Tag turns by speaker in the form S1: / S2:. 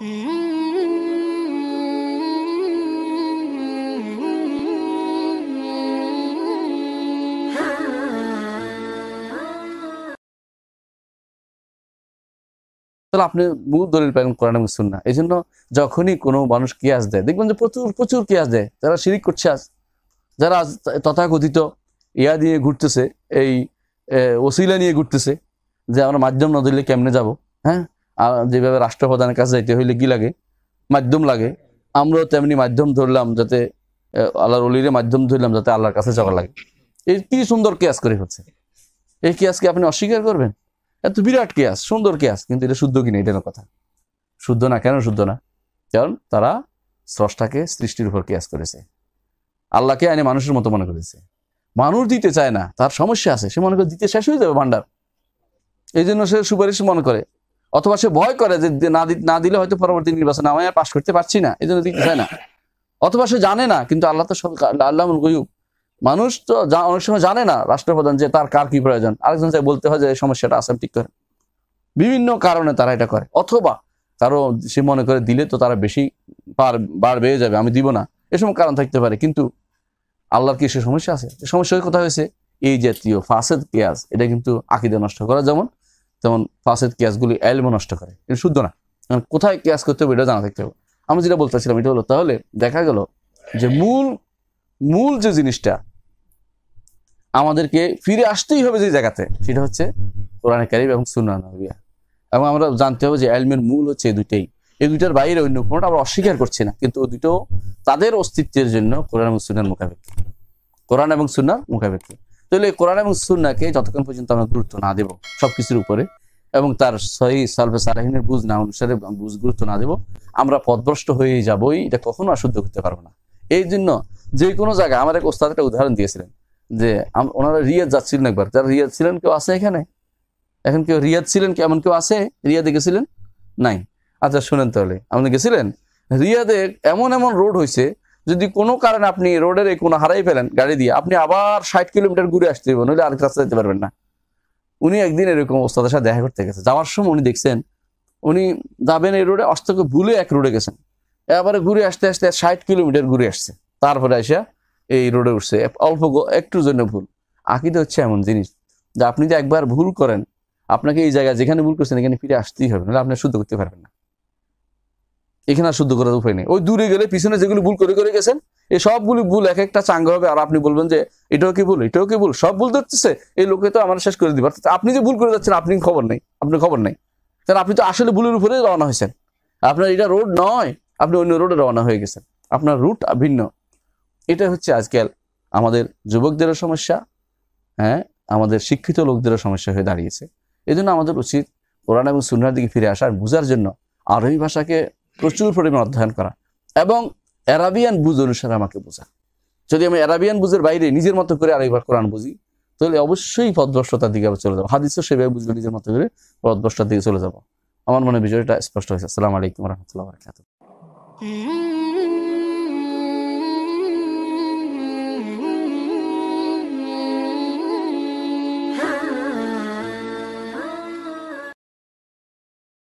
S1: তাহলে আপনি বহু দলিল পাবেন কোরআন এবং সুন্না এই জন্য যখনই কোনো মানুষ কিয়াস দেয় দেখবেন যে প্রচুর প্রচুর কিয়াস দেয় যারা শিরিক করছে আজ যারা আজ তথাকথিত ইয়া দিয়ে ঘুরতেছে এই ওসিলা নিয়ে ঘুরতেছে যে আমরা মাধ্যম না দিলে কেমনে যাব হ্যাঁ আর যেভাবে রাষ্ট্রপ্রধানের কাছে যাইতে হইলে কি লাগে মাধ্যম লাগে আমরাও তেমনি মাধ্যম ধরলাম যাতে আল্লাহর অলিরে মাধ্যম ধরলাম যাতে আল্লাহর কাছে যাওয়া লাগে এই কি সুন্দর কেয়াস করে হচ্ছে এই কেয়াসকে আপনি অস্বীকার করবেন এত বিরাট কেয়াস সুন্দর কেয়াস কিন্তু এটা শুদ্ধ কিনা এটা কথা শুদ্ধ না কেন শুদ্ধ না কারণ তারা স্রষ্টাকে সৃষ্টির উপর কেয়াস করেছে আল্লাহকে আইনে মানুষের মতো মনে করেছে মানুষ দিতে চায় না তার সমস্যা আছে সে মনে করে দিতে শেষ হয়ে যাবে ভান্ডার এই জন্য সে সুপারিশ মনে করে অথবা সে ভয় করে যে না না দিলে হয়তো পরবর্তী নির্বাচন আমি আর পাশ করতে পারছি না এই জন্য দিতে চায় না অথবা সে জানে না কিন্তু আল্লাহ তো আল্লাহ মানুষ তো অনেক সময় জানে না রাষ্ট্রপ্রধান যে তার কার কি প্রয়োজন আরেকজন চাই বলতে হয় যে সমস্যাটা আসাম ঠিক করে বিভিন্ন কারণে তারা এটা করে অথবা কারো সে মনে করে দিলে তো তারা বেশি পার বার বেড়ে যাবে আমি দিব না এসব কারণ থাকতে পারে কিন্তু আল্লাহর কি সে সমস্যা আছে সমস্যা কথা হয়েছে এই জাতীয় ফাসেদ পেঁয়াজ এটা কিন্তু আকিদে নষ্ট করা যেমন যেমন পাশের কেয়াসগুলি অ্যালম নষ্ট করে কিন্তু শুদ্ধ না কোথায় কেয়াস করতে হবে এটা জানা থাকতে হবে আমি যেটা বলতেছিলাম এটা হলো তাহলে দেখা গেল যে মূল মূল যে জিনিসটা আমাদেরকে ফিরে আসতেই হবে যে জায়গাতে সেটা হচ্ছে কোরআনে কারিব এবং সুন্না এবং আমরা জানতে হবে যে অ্যালমের মূল হচ্ছে এই দুইটাই এই দুইটার বাইরে অন্য কোনোটা আমরা অস্বীকার করছি না কিন্তু দুটো তাদের অস্তিত্বের জন্য কোরআন এবং সুনার মোকাবেক্ষী কোরআন এবং সুনার মোকাবেক্ষী তাহলে কোরআন এবং সুন্নাকে যতক্ষণ পর্যন্ত আমরা গুরুত্ব না দেব সব কিছুর উপরে এবং তার সহি সালফে সালাহিনের বুঝ না অনুসারে বুঝ গুরুত্ব না দেব আমরা পদভ্রষ্ট হয়ে যাবই এটা কখনো অশুদ্ধ করতে পারবো না এই জন্য যে কোনো জায়গায় আমার এক ওস্তাদ একটা উদাহরণ দিয়েছিলেন যে ওনারা রিয়াদ যাচ্ছিলেন একবার যারা রিয়াদ ছিলেন কেউ আছে এখানে এখন কেউ রিয়াদ ছিলেন কেউ এমন কেউ আছে রিয়াদে গেছিলেন নাই আচ্ছা শুনেন তাহলে আপনি গেছিলেন রিয়াদের এমন এমন রোড হয়েছে যদি কোনো কারণে আপনি রোডের এই কোনো হারাই ফেলেন গাড়ি দিয়ে আপনি আবার ষাট কিলোমিটার ঘুরে আসতে পারবেন নইলে আরেক রাস্তা যেতে পারবেন না উনি একদিন এরকম ওস্তাদের সাথে দেখা করতে গেছে যাওয়ার সময় উনি দেখছেন উনি যাবেন এই রোডে অস্তকে ভুলে এক রোডে গেছেন এবারে ঘুরে আসতে আসতে ষাট কিলোমিটার ঘুরে আসছে তারপরে আসিয়া এই রোডে উঠছে অল্প একটু জন্য ভুল আকিদা হচ্ছে এমন জিনিস যে আপনি যে একবার ভুল করেন আপনাকে এই জায়গায় যেখানে ভুল করছেন এখানে ফিরে আসতেই হবে নাহলে আপনি শুদ্ধ করতে পারবেন না এখানে শুদ্ধ করার উপায় নেই ওই দূরে গেলে পিছনে যেগুলি ভুল করে করে গেছেন এই সবগুলি ভুল এক একটা চাঙ্গা হবে আর আপনি বলবেন যে এটাও কি ভুল এটাও কি ভুল সব ভুল ধরতেছে এই লোকে তো আমার শেষ করে দিবে অর্থাৎ আপনি যে ভুল করে যাচ্ছেন আপনি খবর নেই আপনার খবর নেই তাহলে আপনি তো আসলে ভুলের উপরে রওনা হয়েছেন আপনার এটা রোড নয় আপনি অন্য রোডে রওনা হয়ে গেছেন আপনার রুট ভিন্ন এটা হচ্ছে আজকাল আমাদের যুবকদেরও সমস্যা হ্যাঁ আমাদের শিক্ষিত লোকদেরও সমস্যা হয়ে দাঁড়িয়েছে এই আমাদের উচিত কোরআন এবং সুনার দিকে ফিরে আসার বোঝার জন্য আরবি ভাষাকে প্রচুর পরিমাণ অধ্যয়ন করা এবং অ্যারাবিয়ান বুঝ অনুসারে আমাকে বোঝা যদি আমি অ্যারাবিয়ান বুঝের বাইরে নিজের মতো করে আরেকবার কোরআন বুঝি তাহলে অবশ্যই পদভ্রষ্টতার দিকে চলে যাবো হাদিসও সেভাবে বুঝবে নিজের মতো করে পদভ্রষ্টার দিকে চলে যাব আমার মনে বিষয়টা স্পষ্ট হয়েছে আসসালামু আলাইকুম রহমতুল্লাহ বরকাত